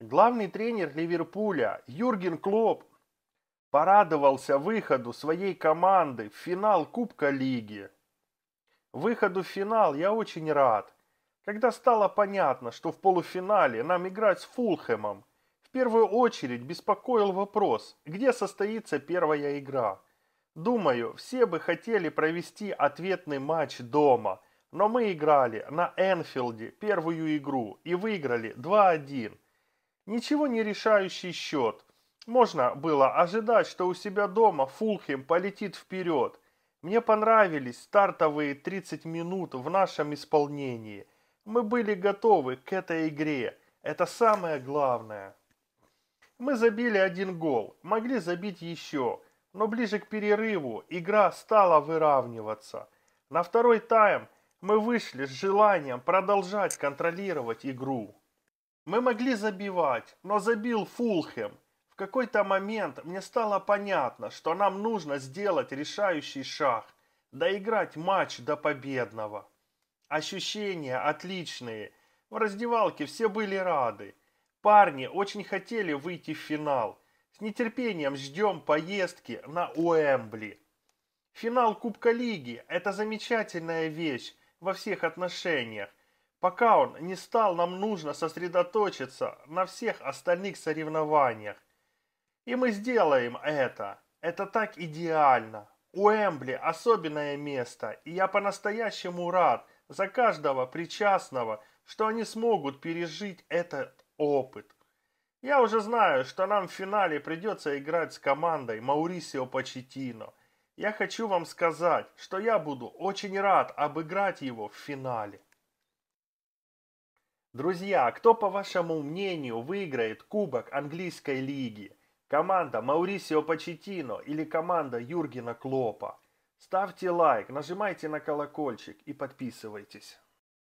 Главный тренер Ливерпуля Юрген Клоп порадовался выходу своей команды в финал Кубка Лиги. Выходу в финал я очень рад. Когда стало понятно, что в полуфинале нам играть с Фулхэмом, в первую очередь беспокоил вопрос, где состоится первая игра. Думаю, все бы хотели провести ответный матч дома, но мы играли на Энфилде первую игру и выиграли 2-1 ничего не решающий счет. Можно было ожидать, что у себя дома Фулхем полетит вперед. Мне понравились стартовые 30 минут в нашем исполнении. Мы были готовы к этой игре. Это самое главное. Мы забили один гол, могли забить еще, но ближе к перерыву игра стала выравниваться. На второй тайм мы вышли с желанием продолжать контролировать игру. Мы могли забивать, но забил Фулхэм. В какой-то момент мне стало понятно, что нам нужно сделать решающий шаг, доиграть матч до победного. Ощущения отличные. В раздевалке все были рады. Парни очень хотели выйти в финал. С нетерпением ждем поездки на Уэмбли. Финал Кубка Лиги – это замечательная вещь во всех отношениях. Пока он не стал, нам нужно сосредоточиться на всех остальных соревнованиях. И мы сделаем это. Это так идеально. У Эмбли особенное место, и я по-настоящему рад за каждого причастного, что они смогут пережить этот опыт. Я уже знаю, что нам в финале придется играть с командой Маурисио Почетино. Я хочу вам сказать, что я буду очень рад обыграть его в финале. Друзья, кто, по вашему мнению, выиграет Кубок английской лиги? Команда Маурисио Почетино или команда Юргена Клопа? Ставьте лайк, нажимайте на колокольчик и подписывайтесь.